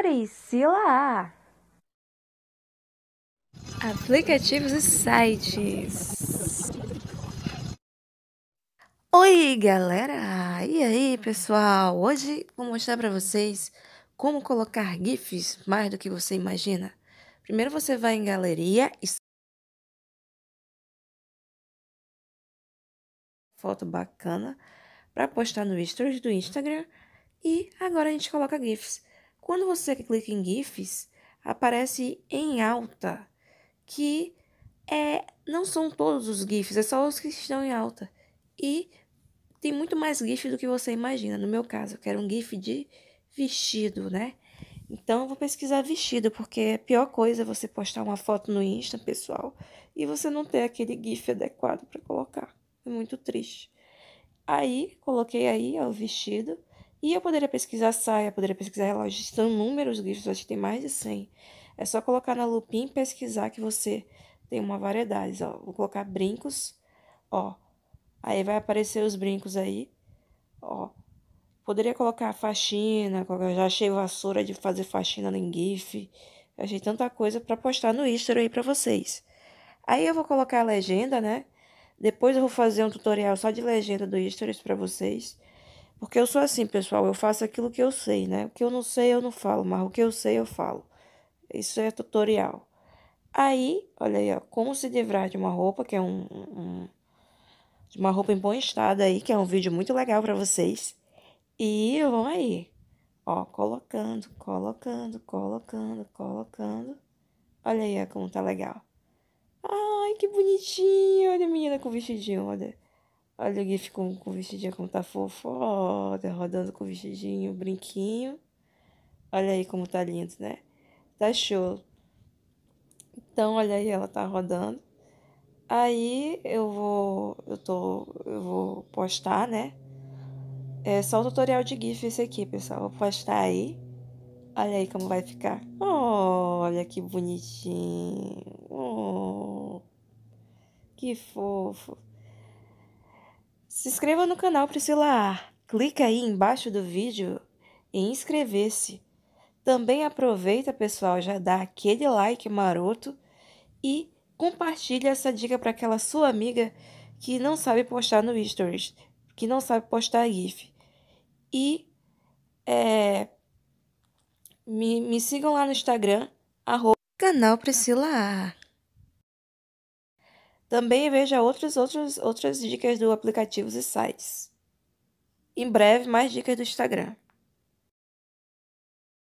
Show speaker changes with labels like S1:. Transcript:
S1: Priscila Aplicativos e sites. Oi, galera! E aí, pessoal? Hoje vou mostrar para vocês como colocar GIFs mais do que você imagina. Primeiro você vai em galeria e foto bacana para postar no stories do Instagram e agora a gente coloca GIFs. Quando você clica em GIFs, aparece em alta, que é, não são todos os GIFs, é só os que estão em alta. E tem muito mais GIF do que você imagina. No meu caso, eu quero um GIF de vestido, né? Então, eu vou pesquisar vestido, porque é a pior coisa é você postar uma foto no Insta, pessoal, e você não ter aquele GIF adequado para colocar. É muito triste. Aí, coloquei aí ó, o vestido e eu poderia pesquisar saia, poderia pesquisar relógio, são números, gifs acho que tem mais de 100. É só colocar na lupinha e pesquisar que você tem uma variedade. Ó, vou colocar brincos, ó. Aí vai aparecer os brincos aí, ó. Poderia colocar faxina, já achei vassoura de fazer faxina em GIF. Achei tanta coisa para postar no Instagram aí para vocês. Aí eu vou colocar a legenda, né? Depois eu vou fazer um tutorial só de legenda do Stories para vocês. Porque eu sou assim, pessoal, eu faço aquilo que eu sei, né? O que eu não sei eu não falo, mas o que eu sei eu falo. Isso é tutorial. Aí, olha aí, ó, como se livrar de uma roupa, que é um, um de uma roupa em bom estado aí, que é um vídeo muito legal para vocês. E vamos aí, ó, colocando, colocando, colocando, colocando. Olha aí ó, como tá legal. Ai, que bonitinho, olha a menina com o vestidinho, olha. Olha o GIF com, com o vestidinho como tá fofo. Ó, tá rodando com o vestidinho, brinquinho. Olha aí como tá lindo, né? Tá show. Então, olha aí, ela tá rodando. Aí eu vou. Eu tô. Eu vou postar, né? É só o tutorial de GIF esse aqui, pessoal. Vou postar aí. Olha aí como vai ficar. Oh, olha que bonitinho. Oh, que fofo. Se inscreva no canal Priscila Ar. Clica aí embaixo do vídeo e inscrever-se. Também aproveita, pessoal, já dá aquele like maroto e compartilha essa dica para aquela sua amiga que não sabe postar no Stories, que não sabe postar GIF. E é, me, me sigam lá no Instagram, arroba, canal Priscila A. Também veja outras, outras, outras dicas do aplicativos e sites. Em breve, mais dicas do Instagram.